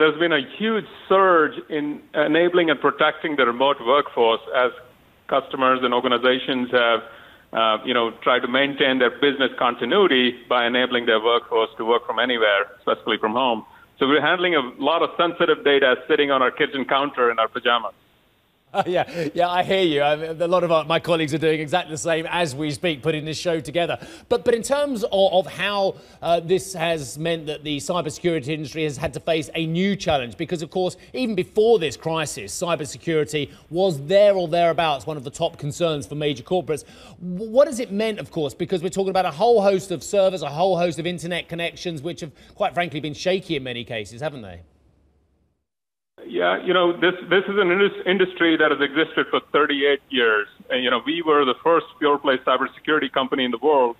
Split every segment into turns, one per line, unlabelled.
there's been a huge surge in enabling and protecting the remote workforce as customers and organizations have, uh, you know, tried to maintain their business continuity by enabling their workforce to work from anywhere, especially from home. So we're handling a lot of sensitive data sitting on our kitchen counter in our pajamas.
Uh, yeah, yeah, I hear you. I mean, a lot of our, my colleagues are doing exactly the same as we speak, putting this show together. But but in terms of, of how uh, this has meant that the cybersecurity industry has had to face a new challenge, because of course, even before this crisis, cybersecurity was there or thereabouts one of the top concerns for major corporates. What has it meant, of course, because we're talking about a whole host of servers, a whole host of internet connections, which have quite frankly been shaky in many cases, haven't they?
Yeah, you know, this this is an industry that has existed for 38 years. And, you know, we were the first pure play cybersecurity company in the world.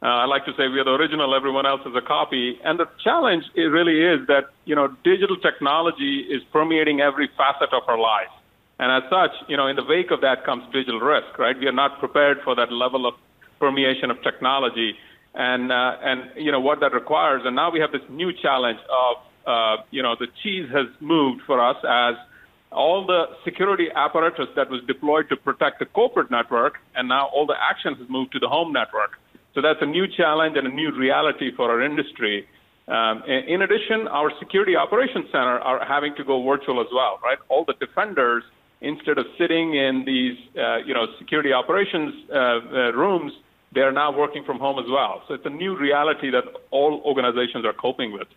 Uh, I like to say we are the original, everyone else is a copy. And the challenge it really is that, you know, digital technology is permeating every facet of our lives. And as such, you know, in the wake of that comes digital risk, right? We are not prepared for that level of permeation of technology and, uh, and you know, what that requires. And now we have this new challenge of uh, you know, the cheese has moved for us as all the security apparatus that was deployed to protect the corporate network, and now all the action has moved to the home network. So that's a new challenge and a new reality for our industry. Um, in addition, our security operations center are having to go virtual as well, right? All the defenders, instead of sitting in these, uh, you know, security operations uh, uh, rooms, they are now working from home as well. So it's a new reality that all organizations are coping with.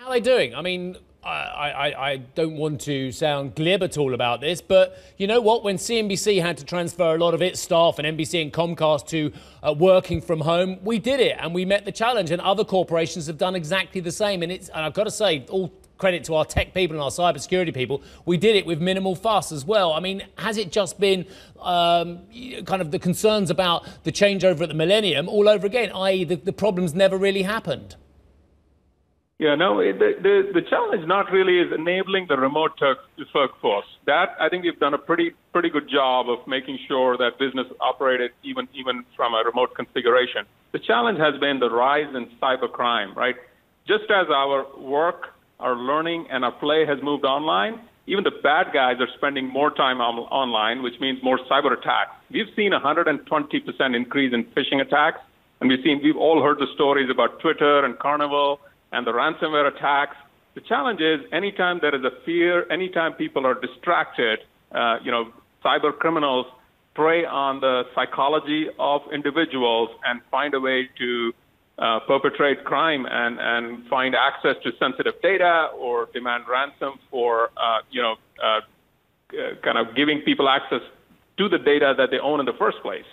How are they doing? I mean, I, I, I don't want to sound glib at all about this, but you know what? When CNBC had to transfer a lot of its staff and NBC and Comcast to uh, working from home, we did it and we met the challenge. And other corporations have done exactly the same. And, it's, and I've got to say, all credit to our tech people and our cybersecurity people, we did it with minimal fuss as well. I mean, has it just been um, kind of the concerns about the changeover at the millennium all over again, i.e., the, the problems never really happened?
Yeah, no, the, the, the challenge not really is enabling the remote workforce. That, I think we've done a pretty, pretty good job of making sure that business operated even, even from a remote configuration. The challenge has been the rise in cybercrime, right? Just as our work, our learning, and our play has moved online, even the bad guys are spending more time on, online, which means more cyber attacks. We've seen 120% increase in phishing attacks, and we've seen, we've all heard the stories about Twitter and Carnival and the ransomware attacks. The challenge is anytime there is a fear, anytime people are distracted, uh, you know, cyber criminals prey on the psychology of individuals and find a way to uh, perpetrate crime and, and find access to sensitive data or demand ransom for, uh, you know, uh, uh, kind of giving people access to the data that they own in the first place.